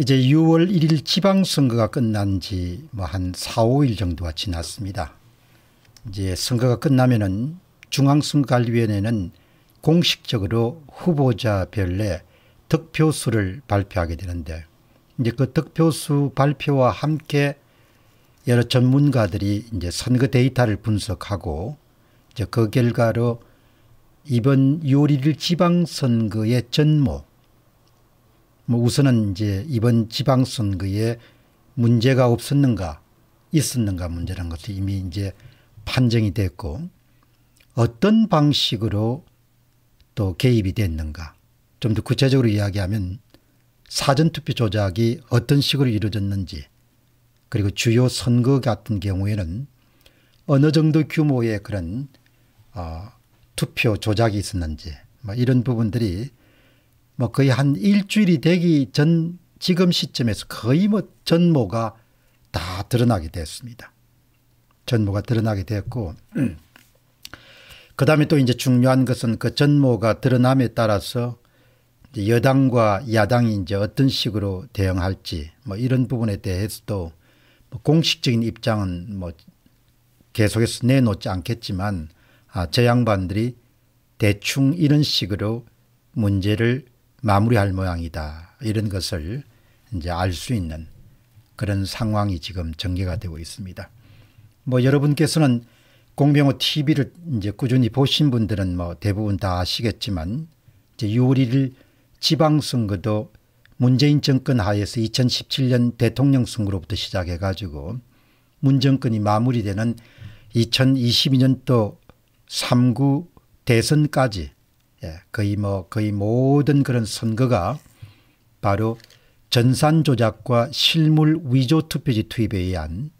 이제 6월 1일 지방선거가 끝난 지 뭐 한 4, 5일 정도가 지났습니다. 이제 선거가 끝나면은 중앙선거관리위원회는 공식적으로 후보자별내 득표수를 발표하게 되는데 이제 그 득표수 발표와 함께 여러 전문가들이 이제 선거 데이터를 분석하고 이제 그 결과로 이번 6월 1일 지방선거의 전모 뭐 우선은 이제 이번 지방선거에 문제가 없었는가 있었는가 문제라는 것도 이미 이제 판정이 됐고 어떤 방식으로 또 개입이 됐는가 좀 더 구체적으로 이야기하면 사전투표 조작이 어떤 식으로 이루어졌는지 그리고 주요 선거 같은 경우에는 어느 정도 규모의 그런 어, 투표 조작이 있었는지 뭐 이런 부분들이 뭐 거의 한 일주일이 되기 전 지금 시점에서 거의 뭐 전모가 다 드러나게 됐습니다. 전모가 드러나게 되고그 다음에 또 이제 중요한 것은 그 전모가 드러남에 따라서 여당과 야당이 이제 어떤 식으로 대응할지 뭐 이런 부분에 대해서도 뭐 공식적인 입장은 뭐 계속해서 내놓지 않겠지만 아, 저 양반들이 대충 이런 식으로 문제를 마무리할 모양이다. 이런 것을 이제 알 수 있는 그런 상황이 지금 전개가 되고 있습니다. 뭐 여러분께서는 공병호 TV를 이제 꾸준히 보신 분들은 뭐 대부분 다 아시겠지만 이제 6월 1일 지방선거도 문재인 정권 하에서 2017년 대통령 선거로부터 시작해 가지고 문정권이 마무리되는 2022년도 3구 대선까지 예, 거의 뭐 거의 모든 그런 선거가 바로 전산 조작과 실물 위조 투표지 투입에 의한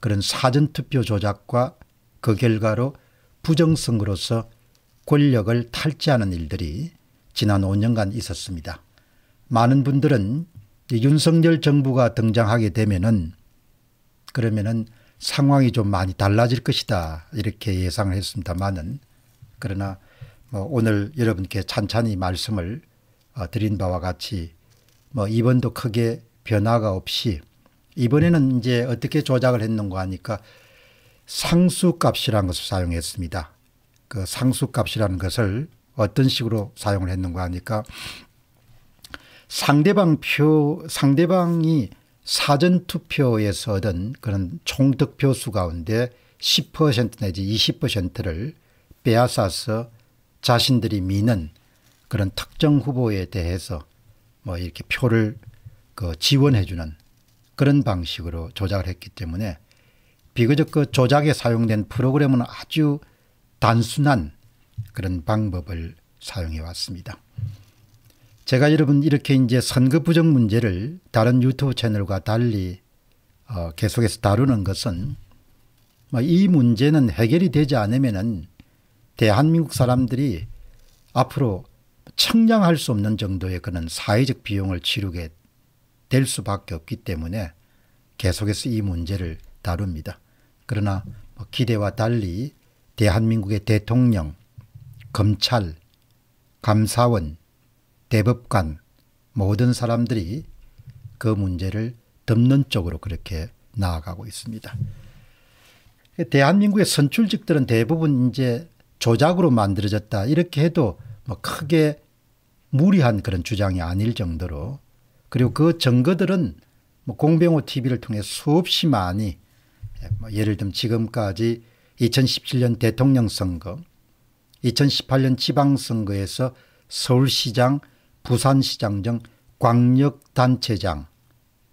그런 사전 투표 조작과 그 결과로 부정선거로서 권력을 탈취하는 일들이 지난 5년간 있었습니다. 많은 분들은 윤석열 정부가 등장하게 되면은 그러면은 상황이 좀 많이 달라질 것이다 이렇게 예상을 했습니다만은 그러나 뭐 오늘 여러분께 찬찬히 말씀을 어, 드린 바와 같이 뭐 이번도 크게 변화가 없이 이번에는 이제 어떻게 조작을 했는가 하니까 상수값이라는 것을 사용했습니다. 그 상수값이라는 것을 어떤 식으로 사용을 했는가 하니까 상대방 표 상대방이 사전 투표에서 얻은 그런 총 득표 수 가운데 10% 내지 20%를 빼앗아서 자신들이 미는 그런 특정 후보에 대해서 뭐 이렇게 표를 그 지원해주는 그런 방식으로 조작을 했기 때문에 비교적 그 조작에 사용된 프로그램은 아주 단순한 그런 방법을 사용해 왔습니다. 제가 여러분 이렇게 이제 선거 부정 문제를 다른 유튜브 채널과 달리 어 계속해서 다루는 것은 뭐 이 문제는 해결이 되지 않으면은 대한민국 사람들이 앞으로 청량할 수 없는 정도의 그런 사회적 비용을 치르게 될 수밖에 없기 때문에 계속해서 이 문제를 다룹니다. 그러나 뭐 기대와 달리 대한민국의 대통령, 검찰, 감사원, 대법관 모든 사람들이 그 문제를 덮는 쪽으로 그렇게 나아가고 있습니다. 대한민국의 선출직들은 대부분 이제 조작으로 만들어졌다 이렇게 해도 뭐 크게 무리한 그런 주장이 아닐 정도로 그리고 그 증거들은 뭐 공병호 TV를 통해 수없이 많이 예, 뭐 예를 들면 지금까지 2017년 대통령 선거, 2018년 지방선거에서 서울시장, 부산시장 등 광역단체장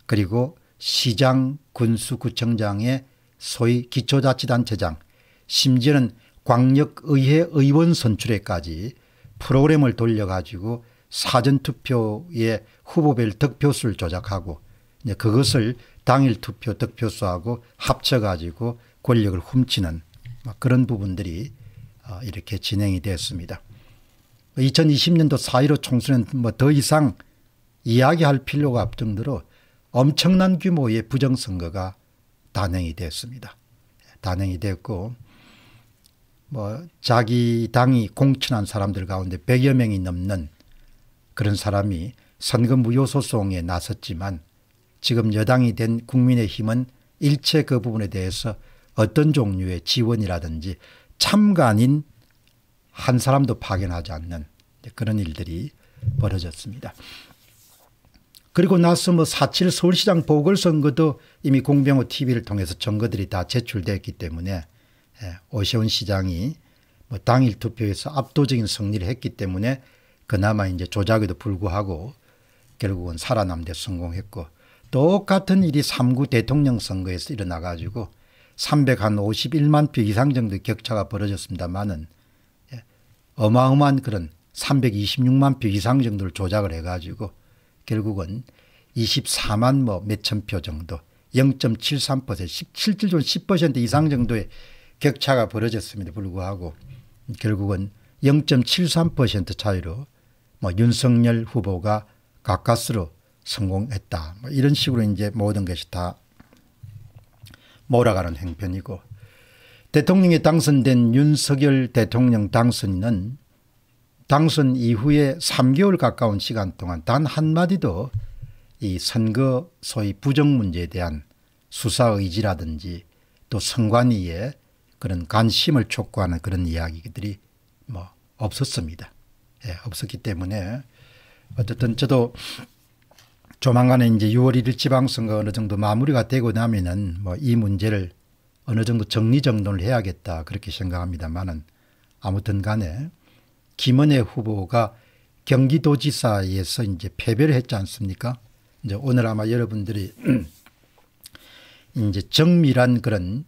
그리고 시장, 군수구청장의 소위 기초자치단체장 심지어는 광역의회 의원 선출회까지 프로그램을 돌려가지고 사전투표의 후보별 득표수를 조작하고 이제 그것을 당일 투표 득표수하고 합쳐가지고 권력을 훔치는 그런 부분들이 어, 이렇게 진행이 되었습니다. 2020년도 4.15 총선은 뭐 더 이상 이야기할 필요가 없 정도로 엄청난 규모의 부정선거가 단행이 됐습니다 예, 단행이 되고 뭐 자기 당이 공천한 사람들 가운데 100여 명이 넘는 그런 사람이 선거 무효 소송에 나섰지만 지금 여당이 된 국민의힘은 일체 그 부분에 대해서 어떤 종류의 지원이라든지 참관인 한 사람도 파견하지 않는 그런 일들이 벌어졌습니다. 그리고 나서 뭐 사칠 서울시장 보궐선거도 이미 공병호 TV를 통해서 정거들이 다 제출됐기 때문에 예, 오세훈 시장이 뭐 당일 투표에서 압도적인 승리를 했기 때문에 그나마 이제 조작에도 불구하고 결국은 살아남대 성공했고 똑같은 일이 3구 대통령 선거에서 일어나 가지고 351만 표 이상 정도 격차가 벌어졌습니다만은 예, 어마어마한 그런 326만 표 이상 정도를 조작을 해가지고 결국은 24만 뭐 몇천 표 정도 0.73% 17.10% 이상 정도의 격차가 벌어졌음에도 불구하고 결국은 0.73% 차이로 뭐 윤석열 후보가 가까스로 성공했다. 뭐 이런 식으로 이제 모든 것이 다 몰아가는 행편이고 대통령에 당선된 윤석열 대통령 당선인은 당선 이후에 3개월 가까운 시간 동안 단 한마디도 이 선거 소위 부정 문제에 대한 수사 의지라든지 또 선관위의 그런 관심을 촉구하는 그런 이야기들이 뭐 없었습니다. 예, 없었기 때문에 어쨌든 저도 조만간에 이제 6월 1일 지방선거 어느 정도 마무리가 되고 나면은 뭐 이 문제를 어느 정도 정리정돈을 해야겠다 그렇게 생각합니다만은 아무튼 간에 김은혜 후보가 경기도지사에서 이제 패배를 했지 않습니까? 이제 오늘 아마 여러분들이 이제 정밀한 그런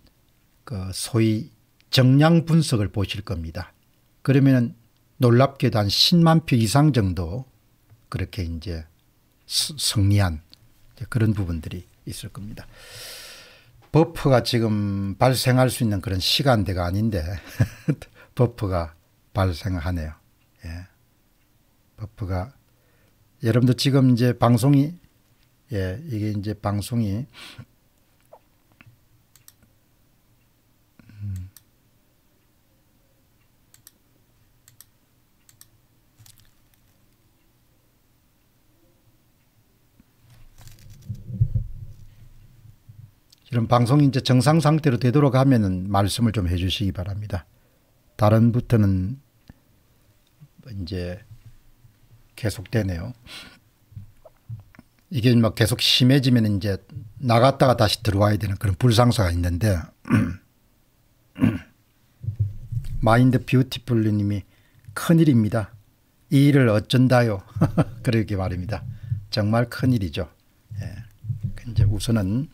그 소위 정량 분석을 보실 겁니다. 그러면 놀랍게도 한 10만 표 이상 정도 그렇게 이제 성리한 그런 부분들이 있을 겁니다. 버퍼가 지금 발생할 수 있는 그런 시간대가 아닌데 버퍼가 발생하네요. 예. 버퍼가 여러분들 지금 이제 방송이 예, 이게 이제 방송이 이런 방송이 이제 정상 상태로 되도록 하면은 말씀을 좀 해주시기 바랍니다. 다른부터는 이제 계속되네요. 이게 막 계속 심해지면 이제 나갔다가 다시 들어와야 되는 그런 불상사가 있는데 마인드 뷰티풀 님이 큰일입니다. 이 일을 어쩐다요. 그러게 말입니다. 정말 큰일이죠. 예. 이제 우선은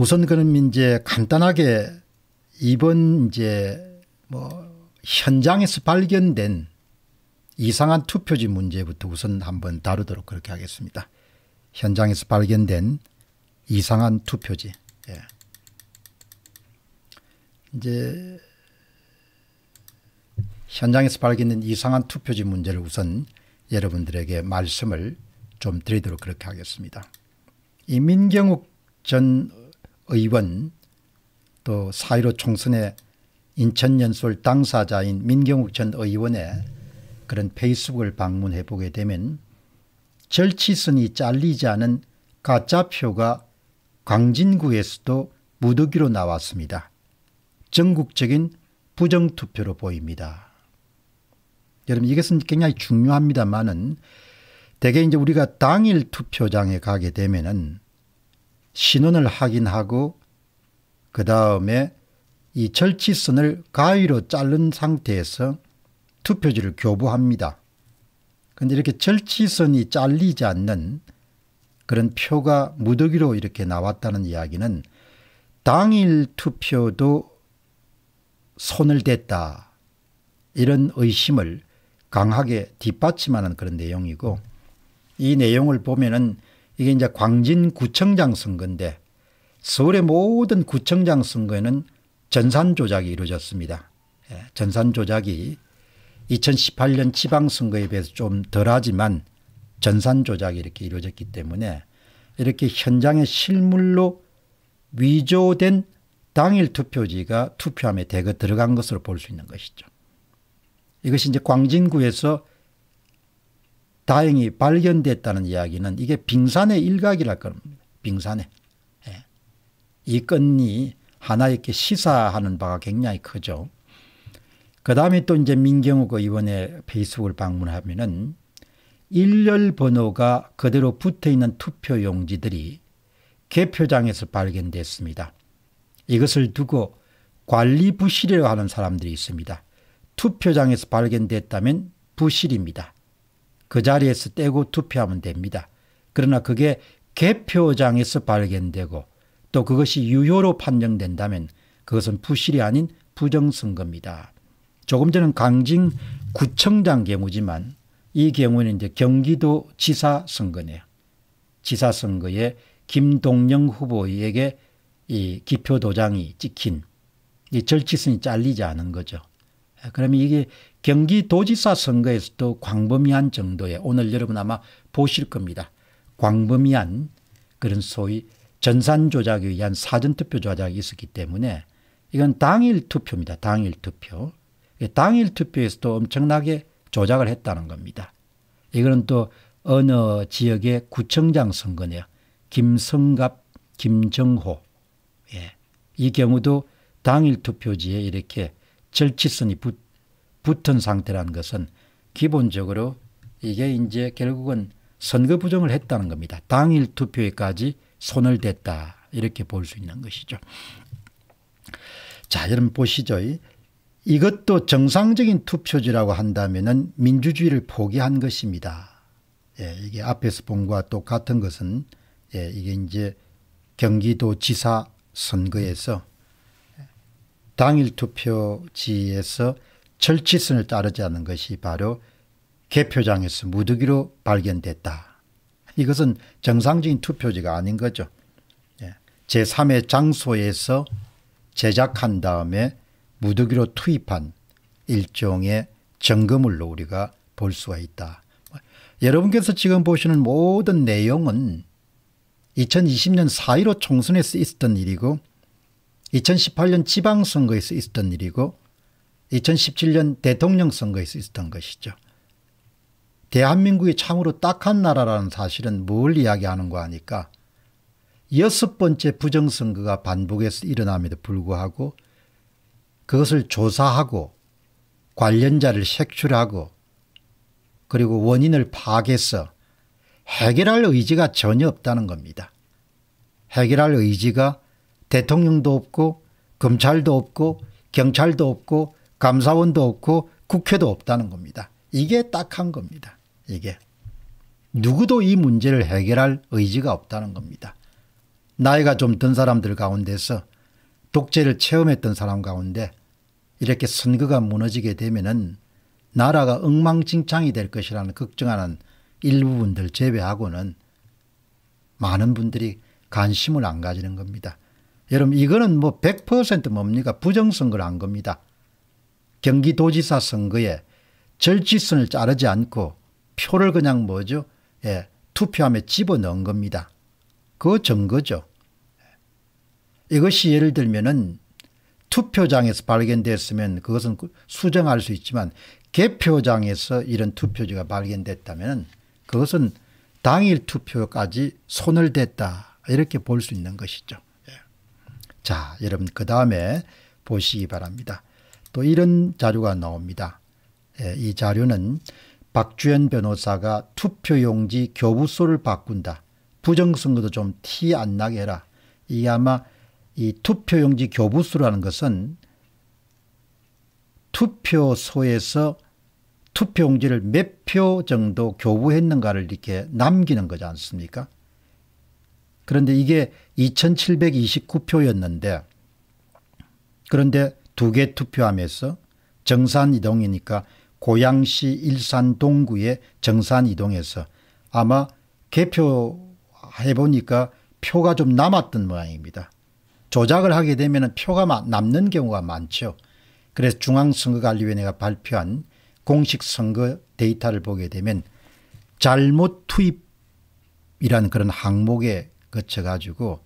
우선 그러 이제 간단하게 이번 이제 뭐 현장에서 발견된 이상한 투표지 문제부터 우선 한번 다루도록 그렇게 하겠습니다. 현장에서 발견된 이상한 투표지. 예. 이제 현장에서 발견된 이상한 투표지 문제를 우선 여러분들에게 말씀을 좀 드리도록 그렇게 하겠습니다. 이민경욱 전 의원 또 사이로 총선의 인천연설 당사자인 민경욱 전 의원의 그런 페이스북을 방문해 보게 되면 절치선이 잘리지 않은 가짜표가 광진구에서도 무더기로 나왔습니다. 전국적인 부정투표로 보입니다. 여러분 이것은 굉장히 중요합니다만은 대개 이제 우리가 당일 투표장에 가게 되면은 신원을 확인하고 그 다음에 이 절치선을 가위로 자른 상태에서 투표지를 교부합니다. 그런데 이렇게 절치선이 잘리지 않는 그런 표가 무더기로 이렇게 나왔다는 이야기는 당일 투표도 손을 댔다 이런 의심을 강하게 뒷받침하는 그런 내용이고 이 내용을 보면은 이게 이제 광진구청장 선거인데 서울의 모든 구청장 선거에는 전산 조작이 이루어졌습니다. 예, 전산 조작이 2018년 지방선거에 비해서 좀 덜하지만 전산 조작이 이렇게 이루어졌기 때문에 이렇게 현장의 실물로 위조된 당일 투표지가 투표함에 대거 들어간 것으로 볼 수 있는 것이죠. 이것이 이제 광진구에서 다행히 발견됐다는 이야기는 이게 빙산의 일각이랄 겁니다. 빙산에. 예. 이 건이 하나 이렇게 시사하는 바가 굉장히 크죠. 그 다음에 또 이제 민경욱 의원의 페이스북을 방문하면은 일렬 번호가 그대로 붙어 있는 투표 용지들이 개표장에서 발견됐습니다. 이것을 두고 관리 부실이라고 하는 사람들이 있습니다. 투표장에서 발견됐다면 부실입니다. 그 자리에서 떼고 투표하면 됩니다. 그러나 그게 개표장에서 발견되고 또 그것이 유효로 판정된다면 그것은 부실이 아닌 부정선거입니다. 조금 전은 강진 구청장 경우지만 이 경우는 이제 경기도 지사 선거네요. 지사 선거에 김동영 후보에게 이 기표 도장이 찍힌 이 절치선이 잘리지 않은 거죠. 예, 그러면 이게 경기도지사 선거에서도 광범위한 정도의 오늘 여러분 아마 보실 겁니다. 광범위한 그런 소위 전산 조작에 의한 사전투표 조작이 있었기 때문에 이건 당일 투표입니다. 당일 투표. 예, 당일 투표에서도 엄청나게 조작을 했다는 겁니다. 이거는 또 어느 지역의 구청장 선거네요. 김성갑, 김정호. 예. 이 경우도 당일 투표지에 이렇게 절치선이 붙, 붙은 상태라는 것은 기본적으로 이게 이제 결국은 선거 부정을 했다는 겁니다. 당일 투표에까지 손을 댔다 이렇게 볼 수 있는 것이죠. 자 여러분 보시죠. 이것도 정상적인 투표지라고 한다면 민주주의를 포기한 것입니다. 예, 이게 앞에서 본과 것 똑같은 것은 예, 이게 이제 경기도지사 선거에서 당일 투표지에서 절치선을 따르지 않은 것이 바로 개표장에서 무더기로 발견됐다. 이것은 정상적인 투표지가 아닌 거죠. 예. 제3의 장소에서 제작한 다음에 무더기로 투입한 일종의 점검물로 우리가 볼 수가 있다. 여러분께서 지금 보시는 모든 내용은 2020년 4.15 총선에서 있었던 일이고 2018년 지방선거에서 있었던 일이고 2017년 대통령 선거에서 있었던 것이죠. 대한민국이 참으로 딱한 나라라는 사실은 뭘 이야기하는가 하니까 여섯 번째 부정선거가 반복해서 일어남에도 불구하고 그것을 조사하고 관련자를 색출하고 그리고 원인을 파악해서 해결할 의지가 전혀 없다는 겁니다. 해결할 의지가 대통령도 없고 검찰도 없고 경찰도 없고 감사원도 없고 국회도 없다는 겁니다. 이게 딱한 겁니다. 이게. 누구도 이 문제를 해결할 의지가 없다는 겁니다. 나이가 좀 든 사람들 가운데서 독재를 체험했던 사람 가운데 이렇게 선거가 무너지게 되면은 나라가 엉망진창이 될 것이라는 걱정하는 일부분들 제외하고는 많은 분들이 관심을 안 가지는 겁니다. 여러분 이거는 뭐 100% 뭡니까 부정선거를 한 겁니다. 경기도지사 선거에 절지선을 자르지 않고 표를 그냥 뭐죠 예, 투표함에 집어넣은 겁니다. 그 증거죠. 이것이 예를 들면은 투표장에서 발견됐으면 그것은 그 수정할 수 있지만 개표장에서 이런 투표지가 발견됐다면 그것은 당일 투표까지 손을 댔다 이렇게 볼 수 있는 것이죠. 자, 여러분 그 다음에 보시기 바랍니다. 또 이런 자료가 나옵니다. 예, 이 자료는 박주현 변호사가 투표용지 교부소를 바꾼다. 부정선거도 좀 티 안 나게 해라. 이게 아마 이 투표용지 교부소라는 것은 투표소에서 투표용지를 몇 표 정도 교부했는가를 이렇게 남기는 거지 않습니까? 그런데 이게 2729표였는데 그런데 두 개투표함에서 정산 이동이니까 고양시 일산 동구의 정산 이동에서 아마 개표해 보니까 표가 좀 남았던 모양입니다. 조작을 하게 되면 표가 남는 경우가 많죠. 그래서 중앙선거관리위원회가 발표한 공식 선거 데이터를 보게 되면 잘못 투입이라는 그런 항목에 거쳐 가지고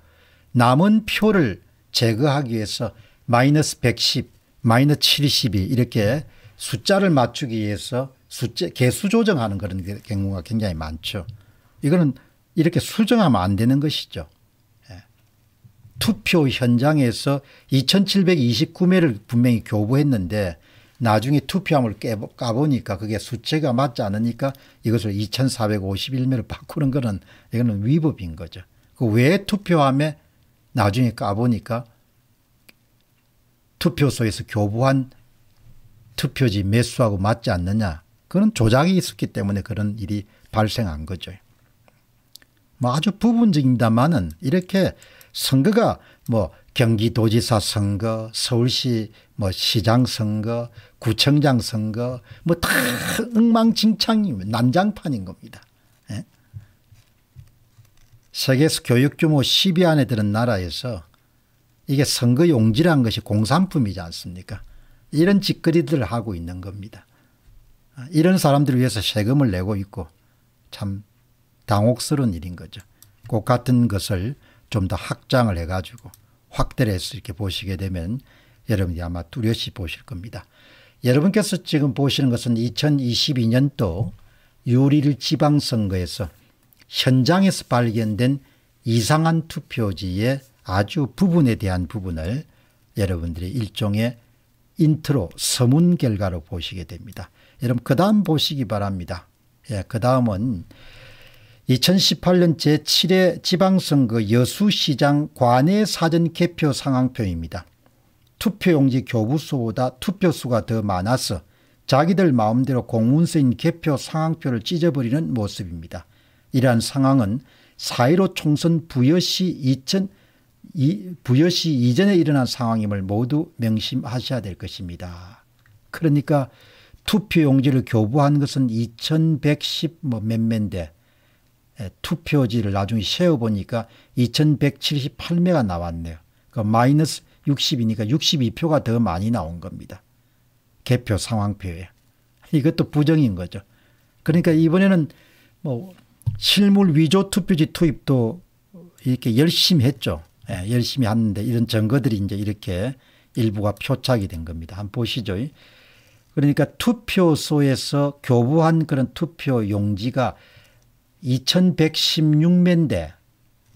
남은 표를 제거하기 위해서 마이너스 110, 마이너스 72 이렇게 숫자를 맞추기 위해서 숫자 개수 조정하는 그런 경우가 굉장히 많죠. 이거는 이렇게 수정하면 안 되는 것이죠. 예. 투표 현장에서 2729매를 분명히 교부했는데 나중에 투표함을 까보니까 그게 수치가 맞지 않으니까 이것을 2451매로 바꾸는 것은 이거는 위법인 거죠. 그 왜 투표함에 나중에 까보니까 투표소에서 교부한 투표지 매수하고 맞지 않느냐. 그런 조작이 있었기 때문에 그런 일이 발생한 거죠. 뭐 아주 부분적입니다만은 이렇게 선거가 뭐 경기도지사 선거, 서울시 뭐 시장 선거, 구청장 선거 뭐다 엉망진창이 난장판인 겁니다. 세계에서 교육 규모 10위 안에 드는 나라에서 이게 선거 용지란 것이 공산품이지 않습니까? 이런 짓거리들을 하고 있는 겁니다. 이런 사람들을 위해서 세금을 내고 있고 참 당혹스러운 일인 거죠. 꼭 같은 것을 좀 더 확장을 해가지고 확대를 해서 이렇게 보시게 되면 여러분이 아마 뚜렷이 보실 겁니다. 여러분께서 지금 보시는 것은 2022년도 유리를 지방선거에서 현장에서 발견된 이상한 투표지의 아주 부분에 대한 부분을 여러분들이 일종의 인트로 서문 결과로 보시게 됩니다. 여러분 그 다음 보시기 바랍니다. 예, 그 다음은 2018년 제7회 지방선거 여수시장 관내 사전 개표 상황표입니다. 투표용지 교부수보다 투표수가 더 많아서 자기들 마음대로 공문서인 개표 상황표를 찢어버리는 모습입니다. 이러한 상황은 4.15 총선 부여시 2000 이, 부여시 이전에 일어난 상황임을 모두 명심하셔야 될 것입니다. 그러니까 투표용지를 교부한 것은 2110뭐몇몇인 투표지를 나중에 세어보니까 2178매가 나왔네요. 그 마이너스 60이니까 62표가 더 많이 나온 겁니다. 개표 상황표에. 이것도 부정인 거죠. 그러니까 이번에는 뭐 실물 위조 투표지 투입도 이렇게 열심히 했죠. 예, 열심히 하는데 이런 증거들이 이제 이렇게 일부가 표착이 된 겁니다. 한번 보시죠. 그러니까 투표소에서 교부한 그런 투표 용지가 2116면대,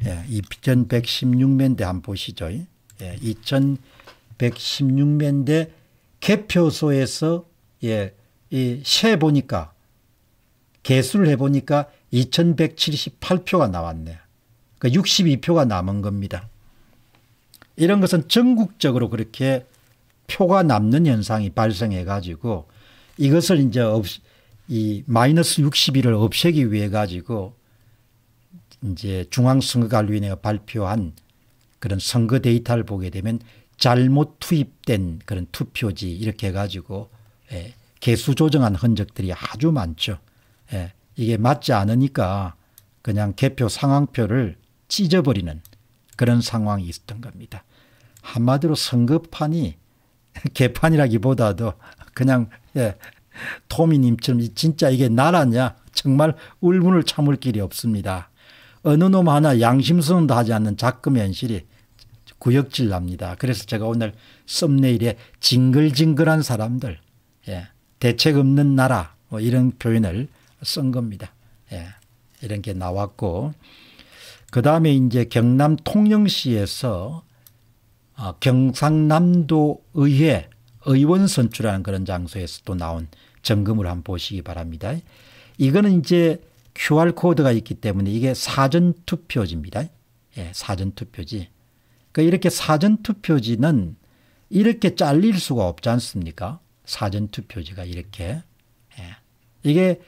예, 2116면대 한번 보시죠. 예, 2116면대 개표소에서 예, 이세 보니까 개수를 해보니까 2178표가 나왔네요. 그러니까 62표가 남은 겁니다. 이런 것은 전국적으로 그렇게 표가 남는 현상이 발생해 가지고 이것을 이제 이 마이너스 6 2를 없애기 위해 가지고 이제 중앙선거관리위원회가 발표한 그런 선거 데이터를 보게 되면 잘못 투입된 그런 투표지 이렇게 해가지고 예, 개수 조정한 흔적들이 아주 많죠. 예, 이게 맞지 않으니까 그냥 개표 상황표를 찢어버리는 그런 상황이 있었던 겁니다. 한마디로 선거판이 개판이라기보다도 그냥 예, 토미님처럼 진짜 이게 나라냐 정말 울분을 참을 길이 없습니다. 어느 놈 하나 양심선언도 하지 않는 작금 현실이 구역질 납니다. 그래서 제가 오늘 썸네일에 징글징글한 사람들 예, 대책 없는 나라 뭐 이런 표현을 쓴 겁니다. 예. 이런 게 나왔고 그 다음에 이제 경남 통영시에서 어, 경상남도 의회 의원 선출하는 그런 장소에서 또 나온 점검을 한번 보시기 바랍니다. 이거는 이제 QR코드가 있기 때문에 이게 사전투표지입니다. 예, 사전투표지. 그 이렇게 사전투표지는 이렇게 잘릴 수가 없지 않습니까? 사전투표지가 이렇게. 예. 이게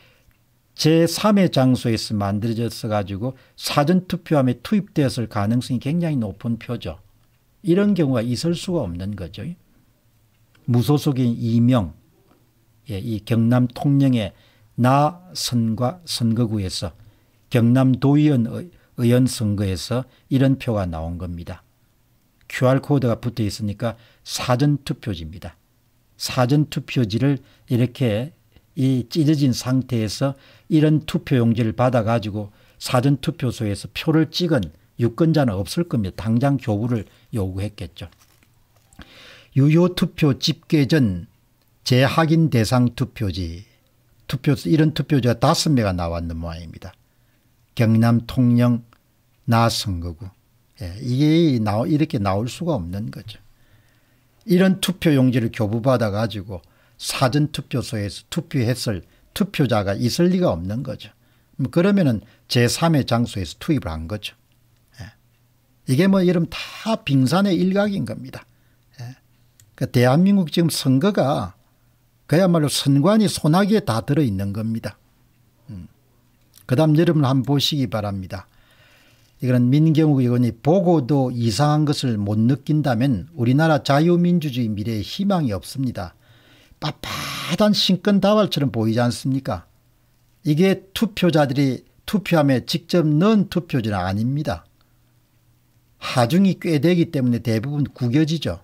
제3의 장소에서 만들어졌어 가지고 사전투표함에 투입되었을 가능성이 굉장히 높은 표죠. 이런 경우가 있을 수가 없는 거죠. 무소속인 이명, 예, 이 경남 통영의 나 선과 선거구에서 경남 도의원 의원 선거에서 이런 표가 나온 겁니다. QR코드가 붙어 있으니까 사전투표지입니다. 사전투표지를 이렇게 이 찢어진 상태에서 이런 투표용지를 받아가지고 사전투표소에서 표를 찍은 유권자는 없을 겁니다. 당장 교부를 요구했겠죠. 유효투표 집계 전 재확인 대상 투표지 투표 이런 투표지가 다섯 매가 나왔는 모양입니다. 경남 통영 나선거구 예, 이게 나 이렇게 나올 수가 없는 거죠. 이런 투표용지를 교부받아 가지고 사전투표소에서 투표했을 투표자가 있을 리가 없는 거죠. 뭐 그러면은 제3의 장소에서 투입을 한 거죠. 예. 이게 뭐 이름 다 빙산의 일각인 겁니다. 예. 그 대한민국 지금 선거가 그야말로 선관이 소나기에 다 들어있는 겁니다. 음. 그 다음 여러분 한번 보시기 바랍니다. 이거는 민경욱 의원이 보고도 이상한 것을 못 느낀다면 우리나라 자유민주주의 미래에 희망이 없습니다. 빳빳한 신권다발처럼 보이지 않습니까? 이게 투표자들이 투표함에 직접 넣은 투표지는 아닙니다. 하중이 꽤 되기 때문에 대부분 구겨지죠.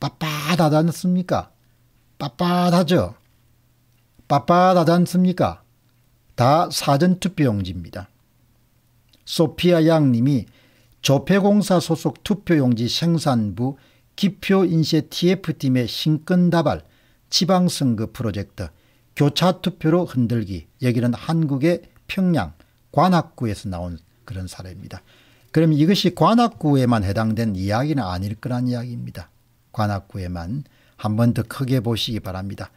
빳빳하지 않습니까? 빳빳하죠. 빳빳하지 않습니까? 다 사전투표용지입니다. 소피아 양님이 조폐공사 소속 투표용지 생산부 기표 인쇄 TF팀의 신권다발 지방선거 프로젝트 교차투표로 흔들기 여기는 한국의 평양 관악구에서 나온 그런 사례입니다. 그럼 이것이 관악구에만 해당된 이야기는 아닐 거란 이야기입니다. 관악구에만 한 번 더 크게 보시기 바랍니다.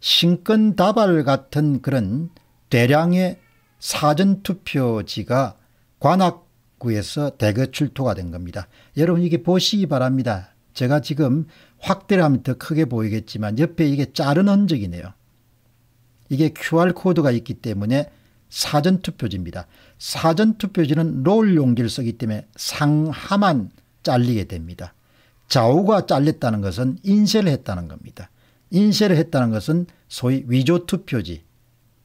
신권다발 같은 그런 대량의 사전투표지가 관악구에서 대거 출토가 된 겁니다. 여러분 이게 보시기 바랍니다. 제가 지금 확대를 하면 더 크게 보이겠지만 옆에 이게 자른 흔적이네요. 이게 QR코드가 있기 때문에 사전투표지입니다. 사전투표지는 롤 용지를 쓰기 때문에 상하만 잘리게 됩니다. 좌우가 잘렸다는 것은 인쇄를 했다는 겁니다. 인쇄를 했다는 것은 소위 위조투표지,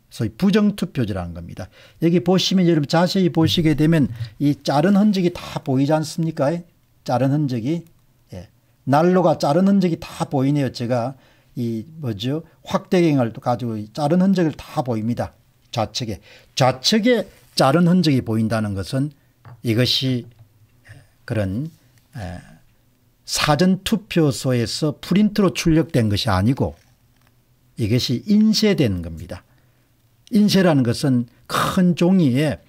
소위 부정투표지라는 겁니다. 여기 보시면 여러분 자세히 보시게 되면 이 자른 흔적이 다 보이지 않습니까? 자른 흔적이 난로가 자른 흔적이 다 보이네요. 제가 이 뭐죠 확대경을 가지고 자른 흔적을 다 보입니다. 좌측에 좌측에 자른 흔적이 보인다는 것은 이것이 그런 사전투표소에서 프린트로 출력된 것이 아니고 이것이 인쇄된 겁니다. 인쇄라는 것은 큰 종이에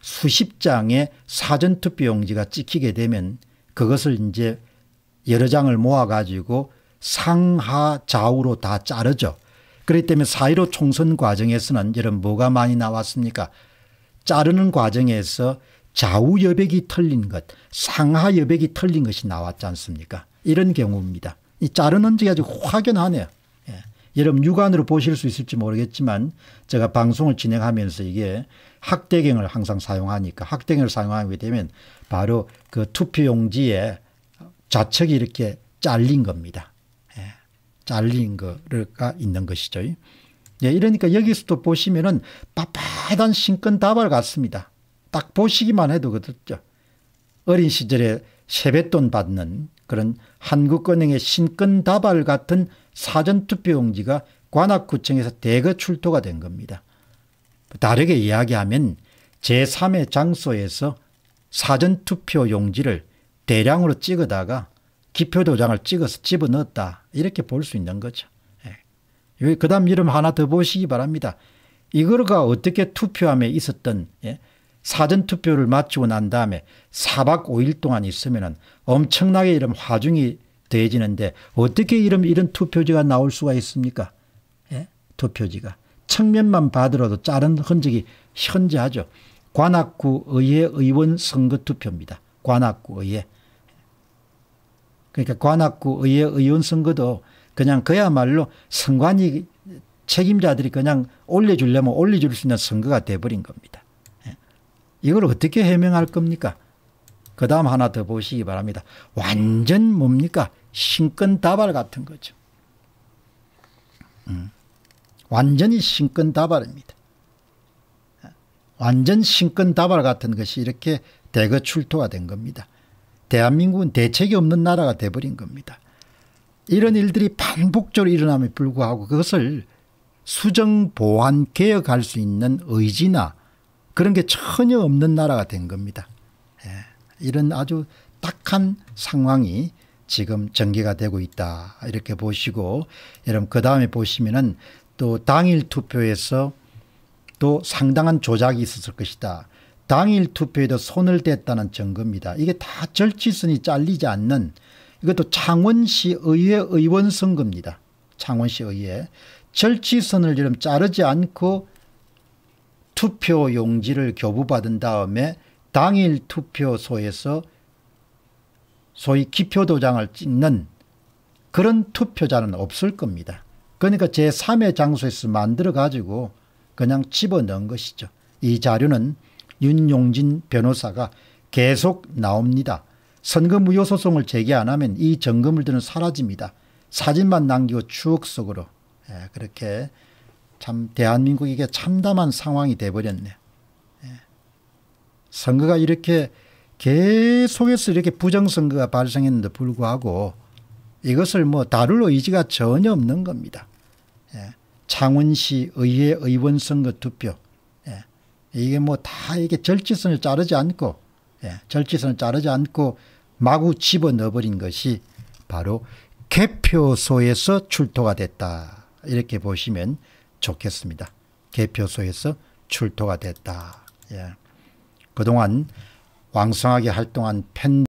수십 장의 사전투표용지가 찍히게 되면 그것을 이제 여러 장을 모아가지고 상하 좌우로 다 자르죠. 그렇기 때문에 사1로 총선 과정에서는 여러 뭐가 많이 나왔습니까? 자르는 과정에서 좌우 여백이 틀린 것, 상하 여백이 틀린 것이 나왔지 않습니까? 이런 경우입니다. 이 자르는 게 아주 확연하네요. 예. 여러분 육안으로 보실 수 있을지 모르겠지만 제가 방송을 진행하면서 이게 학대경을 항상 사용하니까 학대경을 사용하게 되면 바로 그 투표용지에 좌측이 이렇게 잘린 겁니다. 예, 잘린 거가 있는 것이죠. 예, 이러니까 여기서도 보시면은 빳빳한 신건다발 같습니다. 딱 보시기만 해도 그렇죠. 어린 시절에 세뱃돈 받는 그런 한국은행의 신건다발 같은 사전투표용지가 관악구청에서 대거 출토가 된 겁니다. 다르게 이야기하면 제3의 장소에서 사전투표용지를 대량으로 찍어다가 기표 도장을 찍어서 집어넣었다. 이렇게 볼 수 있는 거죠. 예. 그 다음 이름 하나 더 보시기 바랍니다. 이거가 어떻게 투표함에 있었던 예? 사전투표를 마치고 난 다음에 4박 5일 동안 있으면 엄청나게 이런 화중이 돼지는데 어떻게 이런, 이런 투표지가 나올 수가 있습니까? 예? 투표지가. 측면만 받으러도 자른 흔적이 현재하죠 관악구 의회 의원 선거 투표입니다. 관악구 의회. 그러니까 관악구 의회 의원 선거도 그냥 그야말로 선관위 책임자들이 그냥 올려주려면 올려줄 수 있는 선거가 돼버린 겁니다. 예. 이걸 어떻게 해명할 겁니까? 그 다음 하나 더 보시기 바랍니다. 완전 뭡니까? 신권다발 같은 거죠. 음. 완전히 신권다발입니다. 예. 완전 신권다발 같은 것이 이렇게 대거 출토가 된 겁니다. 대한민국은 대책이 없는 나라가 돼버린 겁니다. 이런 네. 일들이 반복적으로 일어남에 불구하고 그것을 수정 보완 개혁할 수 있는 의지나 그런 게 전혀 없는 나라가 된 겁니다. 예. 이런 아주 딱한 상황이 지금 전개가 되고 있다 이렇게 보시고 여러분 그 다음에 보시면은 또 당일 투표에서 또 상당한 조작이 있었을 것이다. 당일 투표에도 손을 댔다는 증거입니다. 이게 다 절치선이 잘리지 않는 이것도 창원시 의회 의원 선거입니다. 창원시 의회 절치선을 지금 자르지 않고 투표 용지를 교부받은 다음에 당일 투표소에서 소위 기표도장을 찍는 그런 투표자는 없을 겁니다. 그러니까 제3의 장소에서 만들어 가지고 그냥 집어넣은 것이죠. 이 자료는 윤용진 변호사가 계속 나옵니다. 선거 무효 소송을 제기 안 하면 이 정거물들은 사라집니다. 사진만 남기고 추억 속으로 예, 그렇게 참 대한민국에게 참담한 상황이 돼버렸네. 예. 선거가 이렇게 계속해서 이렇게 부정선거가 발생했는데 불구하고 이것을 뭐 다룰 의지가 전혀 없는 겁니다. 예. 창원시 의회 의원선거 투표 이게 뭐 다 이게 절지선을 자르지 않고 예, 절지선을 자르지 않고 마구 집어넣어버린 것이 바로 개표소에서 출토가 됐다. 이렇게 보시면 좋겠습니다. 개표소에서 출토가 됐다. 예. 그동안 왕성하게 활동한 팬